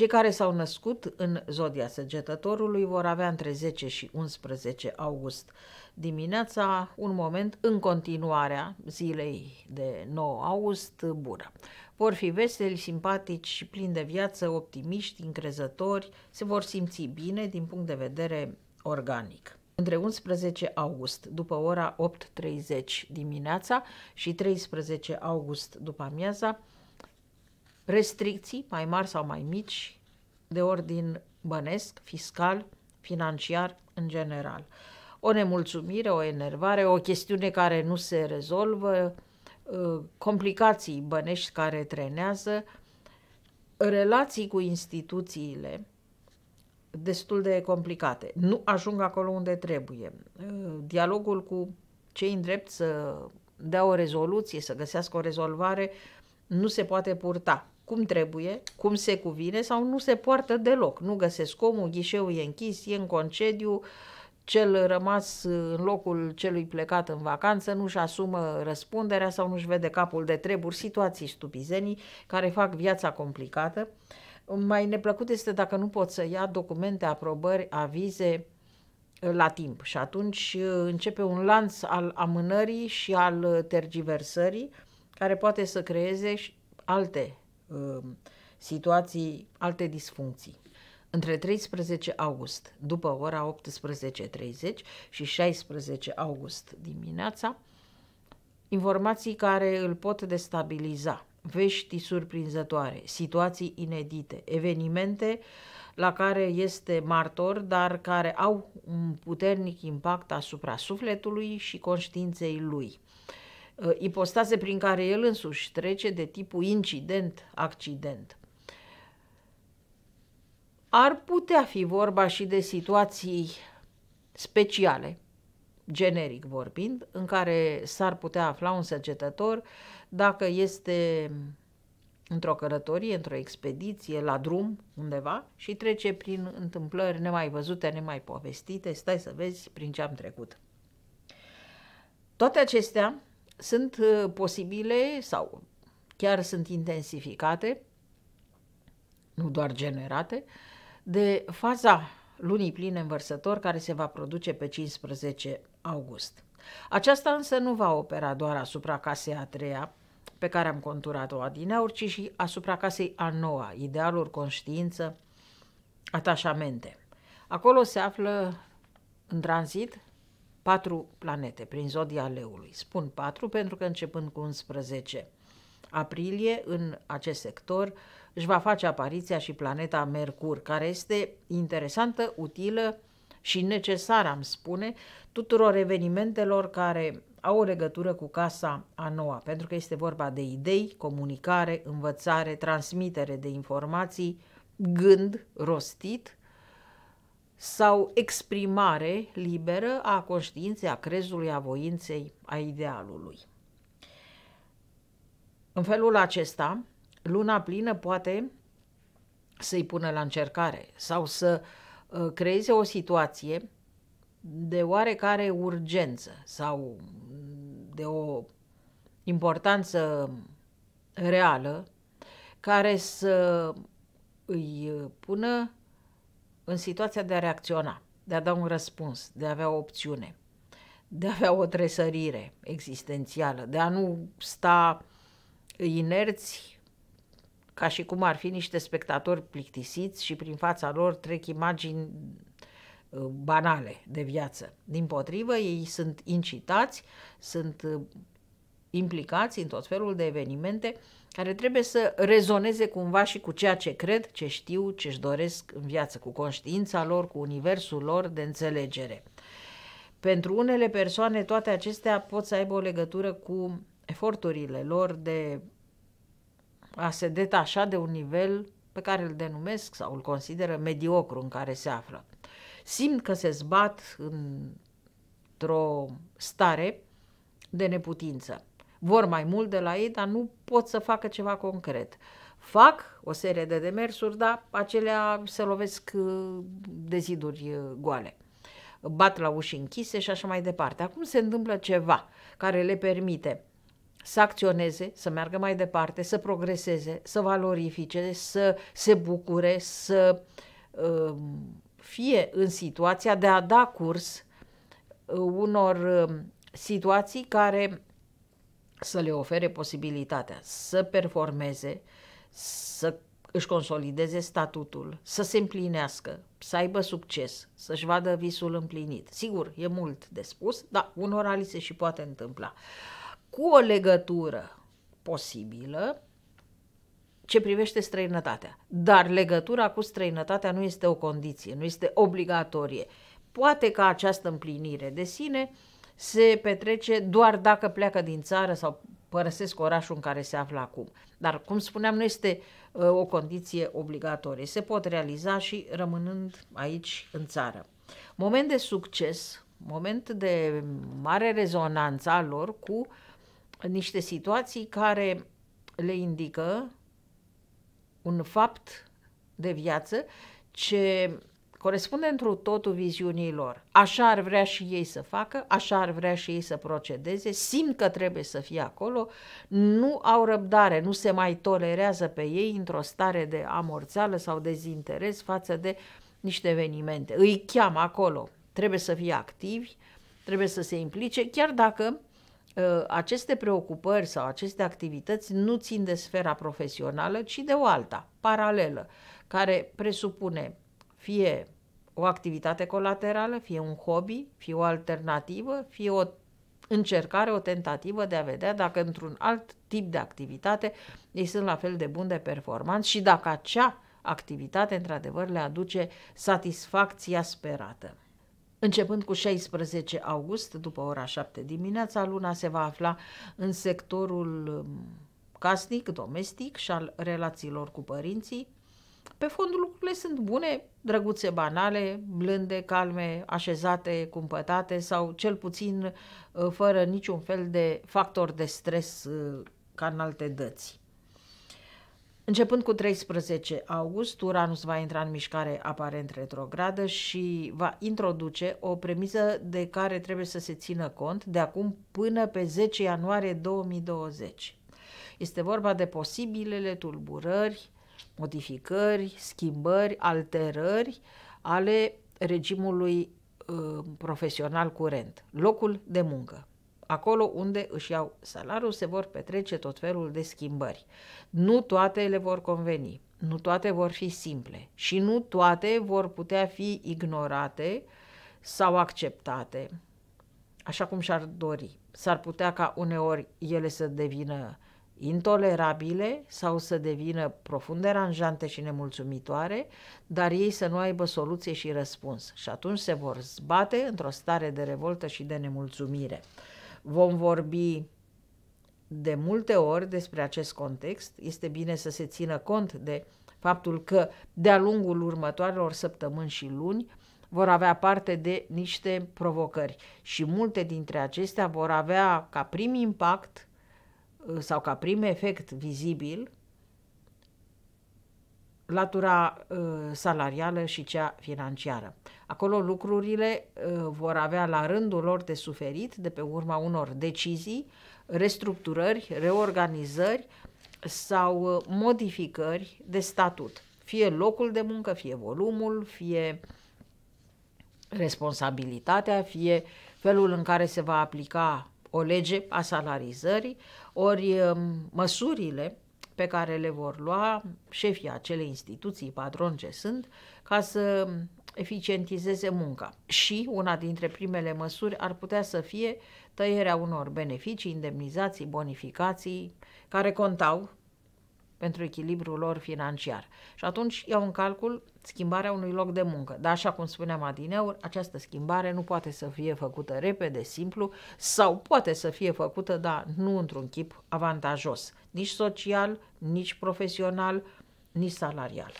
Cei care s-au născut în zodia săgetătorului vor avea între 10 și 11 august dimineața un moment în continuarea zilei de 9 august bună. Vor fi veseli, simpatici și plini de viață, optimiști, încrezători, se vor simți bine din punct de vedere organic între 11 august după ora 8.30 dimineața și 13 august după amiaza, restricții mai mari sau mai mici de ordin bănesc, fiscal, financiar în general. O nemulțumire, o enervare, o chestiune care nu se rezolvă, uh, complicații bănești care trenează, relații cu instituțiile destul de complicate. Nu ajung acolo unde trebuie. Uh, dialogul cu cei îndrept să dea o rezoluție, să găsească o rezolvare, nu se poate purta cum trebuie, cum se cuvine sau nu se poartă deloc. Nu găsesc omul, ghișeul e închis, e în concediu, cel rămas în locul celui plecat în vacanță nu-și asumă răspunderea sau nu-și vede capul de treburi, situații stupizenii care fac viața complicată. Mai neplăcut este dacă nu pot să ia documente, aprobări, avize la timp și atunci începe un lanț al amânării și al tergiversării care poate să creeze alte Um, situații, alte disfuncții. Între 13 august, după ora 18.30 și 16 august dimineața, informații care îl pot destabiliza, vești surprinzătoare, situații inedite, evenimente la care este martor, dar care au un puternic impact asupra sufletului și conștiinței lui. Uh, ipostaze prin care el însuși trece de tipul incident-accident. Ar putea fi vorba și de situații speciale, generic vorbind, în care s-ar putea afla un săgetător dacă este într-o călătorie, într-o expediție, la drum, undeva, și trece prin întâmplări nemai văzute, nemai povestite, stai să vezi prin ce am trecut. Toate acestea sunt uh, posibile sau chiar sunt intensificate, nu doar generate, de faza lunii pline învărsător care se va produce pe 15 august. Aceasta însă nu va opera doar asupra casei a treia, pe care am conturat-o adineauri, ci și asupra casei a noua, idealuri, conștiință, atașamente. Acolo se află în tranzit patru planete prin zodia leului. Spun patru pentru că începând cu 11 aprilie, în acest sector, își va face apariția și planeta Mercur, care este interesantă, utilă și necesară, am spune, tuturor evenimentelor care au o legătură cu casa a noua, pentru că este vorba de idei, comunicare, învățare, transmitere de informații, gând rostit, sau exprimare liberă a conștiinței, a crezului, a voinței, a idealului. În felul acesta, luna plină poate să-i pună la încercare sau să uh, creeze o situație de oarecare urgență sau de o importanță reală care să îi pună în situația de a reacționa, de a da un răspuns, de a avea o opțiune, de a avea o tresărire existențială, de a nu sta inerți ca și cum ar fi niște spectatori plictisiți și prin fața lor trec imagini uh, banale de viață. Din potrivă, ei sunt incitați, sunt uh, implicați în tot felul de evenimente care trebuie să rezoneze cumva și cu ceea ce cred, ce știu, ce și doresc în viață, cu conștiința lor, cu universul lor de înțelegere. Pentru unele persoane toate acestea pot să aibă o legătură cu eforturile lor de a se detașa de un nivel pe care îl denumesc sau îl consideră mediocru în care se află. Simt că se zbat într-o stare de neputință vor mai mult de la ei, dar nu pot să facă ceva concret. Fac o serie de demersuri, dar acelea se lovesc uh, de ziduri uh, goale bat la uși închise și așa mai departe. Acum se întâmplă ceva care le permite să acționeze, să meargă mai departe, să progreseze, să valorifice, să se bucure, să uh, fie în situația de a da curs unor situații care să le ofere posibilitatea să performeze, să își consolideze statutul, să se împlinească, să aibă succes, să-și vadă visul împlinit. Sigur, e mult de spus, dar unora li se și poate întâmpla. Cu o legătură posibilă ce privește străinătatea. Dar legătura cu străinătatea nu este o condiție, nu este obligatorie. Poate ca această împlinire de sine se petrece doar dacă pleacă din țară sau părăsesc orașul în care se află acum. Dar, cum spuneam, nu este uh, o condiție obligatorie. Se pot realiza și rămânând aici, în țară. Moment de succes, moment de mare rezonanță a lor cu niște situații care le indică un fapt de viață ce corespunde întru totul viziunii lor. Așa ar vrea și ei să facă, așa ar vrea și ei să procedeze, simt că trebuie să fie acolo, nu au răbdare, nu se mai tolerează pe ei într-o stare de amorțeală sau dezinteres față de niște evenimente. Îi cheamă acolo, trebuie să fie activi, trebuie să se implice, chiar dacă ă, aceste preocupări sau aceste activități nu țin de sfera profesională, ci de o alta, paralelă, care presupune fie o activitate colaterală, fie un hobby, fie o alternativă, fie o încercare, o tentativă de a vedea dacă într-un alt tip de activitate ei sunt la fel de buni de performanți și dacă acea activitate într-adevăr le aduce satisfacția sperată. Începând cu 16 august, după ora 7 dimineața, luna se va afla în sectorul um, casnic, domestic și al relațiilor cu părinții, pe fondul lucrurile sunt bune, drăguțe banale, blânde, calme, așezate, cumpătate sau cel puțin uh, fără niciun fel de factor de stres uh, ca în alte dăți. Începând cu 13 august, Uranus va intra în mișcare aparent retrogradă și va introduce o premiză de care trebuie să se țină cont de acum până pe 10 ianuarie 2020. Este vorba de posibilele tulburări modificări, schimbări, alterări ale regimului uh, profesional curent, locul de muncă. Acolo unde își iau salariul se vor petrece tot felul de schimbări. Nu toate le vor conveni, nu toate vor fi simple și nu toate vor putea fi ignorate sau acceptate așa cum și-ar dori. S-ar putea ca uneori ele să devină intolerabile sau să devină profund deranjante și nemulțumitoare, dar ei să nu aibă soluție și răspuns. Și atunci se vor zbate într-o stare de revoltă și de nemulțumire. Vom vorbi de multe ori despre acest context. Este bine să se țină cont de faptul că de-a lungul următoarelor săptămâni și luni vor avea parte de niște provocări și multe dintre acestea vor avea ca prim impact Uh, sau ca prim efect vizibil latura uh, salarială și cea financiară. Acolo lucrurile uh, vor avea la rândul lor de suferit de pe urma unor decizii, restructurări, reorganizări sau modificări de statut. Fie locul de muncă, fie volumul, fie responsabilitatea, fie felul în care se va aplica o lege a salarizării, ori um, măsurile pe care le vor lua șefii acelei instituții, patron ce sunt, ca să um, eficientizeze munca. Și una dintre primele măsuri ar putea să fie tăierea unor beneficii, indemnizații, bonificații, care contau pentru echilibrul lor financiar. Și atunci iau în calcul schimbarea unui loc de muncă. Dar așa cum spuneam adineauri, această schimbare nu poate să fie făcută repede, simplu sau poate să fie făcută, dar nu într-un chip avantajos, nici social, nici profesional, nici salarial.